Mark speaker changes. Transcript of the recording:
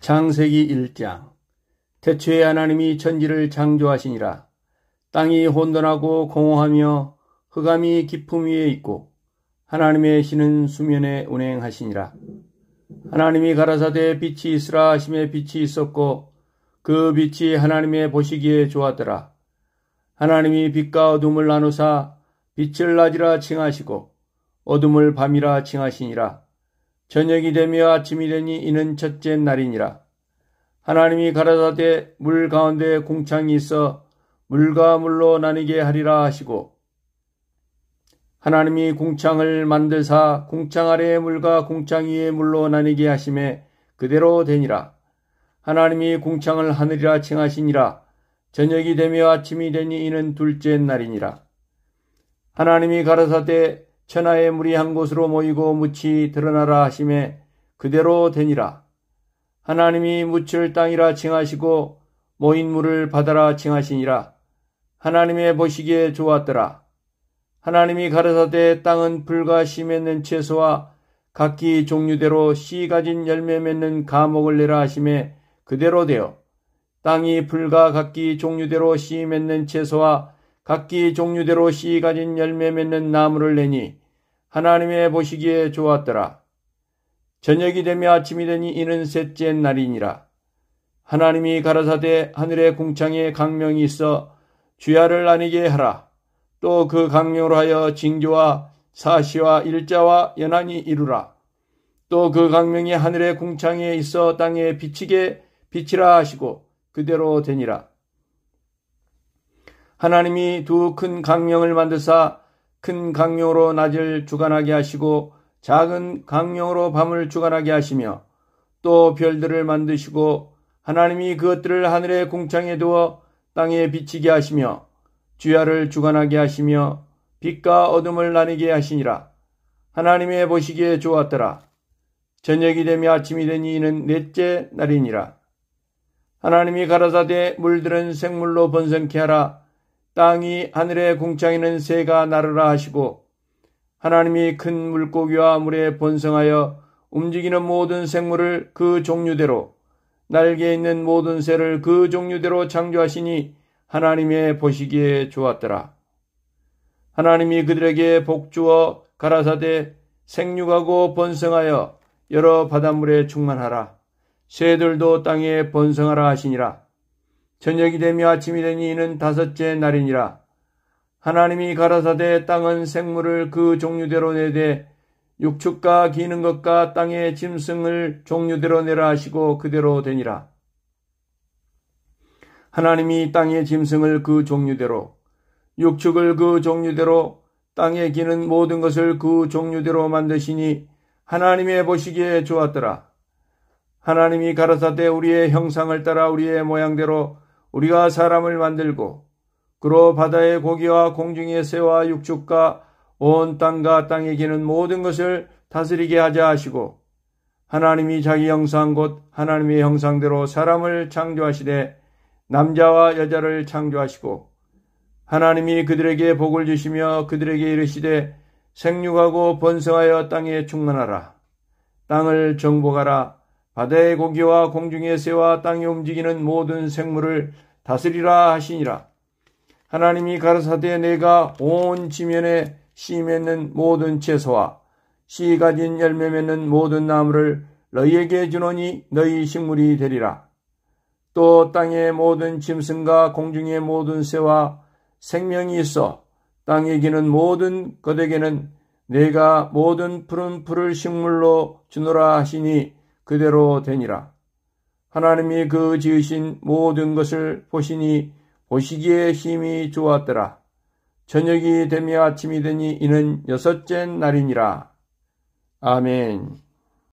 Speaker 1: 창세기 1장 태초에 하나님이 천지를 창조하시니라 땅이 혼돈하고 공허하며 흑암이 깊음 위에 있고 하나님의 신은 수면에 운행하시니라 하나님이 가라사대 빛이 있으라 하심에 빛이 있었고 그 빛이 하나님의 보시기에 좋았더라 하나님이 빛과 어둠을 나누사 빛을 낮이라 칭하시고 어둠을 밤이라 칭하시니라 저녁이 되며 아침이 되니 이는 첫째 날이니라. 하나님이 가라사대 물 가운데 공창이 있어 물과 물로 나뉘게 하리라 하시고 하나님이 공창을 만들사 공창 아래의 물과 공창 위의 물로 나뉘게 하심에 그대로 되니라. 하나님이 공창을 하늘이라 칭하시니라. 저녁이 되며 아침이 되니 이는 둘째 날이니라. 하나님이 가라사대 천하의 물이 한 곳으로 모이고 묻치 드러나라 하심에 그대로 되니라. 하나님이 묻치 땅이라 칭하시고 모인 물을 바다라 칭하시니라. 하나님의 보시기에 좋았더라. 하나님이 가르사대 땅은 불과 씨 맺는 채소와 각기 종류대로 씨 가진 열매 맺는 감옥을 내라 하심에 그대로 되어 땅이 불과 각기 종류대로 씨 맺는 채소와 각기 종류대로 씨 가진 열매 맺는 나무를 내니 하나님의 보시기에 좋았더라. 저녁이 되며 아침이 되니 이는 셋째 날이니라. 하나님이 가라사대 하늘의 공창에 강명이 있어 주야를 나뉘게 하라. 또 그 강명으로 하여 징조와 사시와 일자와 연안이 이루라. 또 그 강명이 하늘의 공창에 있어 땅에 비치게 비치라 하시고 그대로 되니라. 하나님이 두 큰 강령을 만드사 큰 강령으로 낮을 주관하게 하시고 작은 강령으로 밤을 주관하게 하시며 또 별들을 만드시고 하나님이 그것들을 하늘의 공창에 두어 땅에 비치게 하시며 주야를 주관하게 하시며 빛과 어둠을 나뉘게 하시니라 하나님의 보시기에 좋았더라 저녁이 되며 아침이 되니 이는 넷째 날이니라 하나님이 가라사대 물들은 생물로 번성케 하라 땅이 하늘에 공창이는 새가 날으라 하시고 하나님이 큰 물고기와 물에 번성하여 움직이는 모든 생물을 그 종류대로 날개 있는 모든 새를 그 종류대로 창조하시니 하나님의 보시기에 좋았더라. 하나님이 그들에게 복주어 가라사대 생육하고 번성하여 여러 바닷물에 충만하라. 새들도 땅에 번성하라 하시니라. 저녁이 되며 아침이 되니 이는 다섯째 날이니라. 하나님이 가라사대 땅은 생물을 그 종류대로 내되 육축과 기는 것과 땅의 짐승을 종류대로 내라 하시고 그대로 되니라. 하나님이 땅의 짐승을 그 종류대로 육축을 그 종류대로 땅에 기는 모든 것을 그 종류대로 만드시니 하나님의 보시기에 좋았더라. 하나님이 가라사대 우리의 형상을 따라 우리의 모양대로 우리가 사람을 만들고 그로 바다의 고기와 공중의 새와 육축과 온 땅과 땅에 기는 모든 것을 다스리게 하자 하시고 하나님이 자기 형상 곧 하나님의 형상대로 사람을 창조하시되 남자와 여자를 창조하시고 하나님이 그들에게 복을 주시며 그들에게 이르시되 생육하고 번성하여 땅에 충만하라 땅을 정복하라 바다의 고기와 공중의 새와 땅이 움직이는 모든 생물을 다스리라 하시니라. 하나님이 가르사대 내가 온 지면에 씨 맺는 모든 채소와 씨 가진 열매 맺는 모든 나무를 너희에게 주노니 너희 식물이 되리라. 또 땅의 모든 짐승과 공중의 모든 새와 생명이 있어 땅에 기는 모든 것에게는 내가 모든 푸른 풀을 식물로 주노라 하시니 그대로 되니라. 하나님이 그 지으신 모든 것을 보시니 보시기에 힘이 좋았더라. 저녁이 되며 아침이 되니 이는 여섯째 날이니라. 아멘.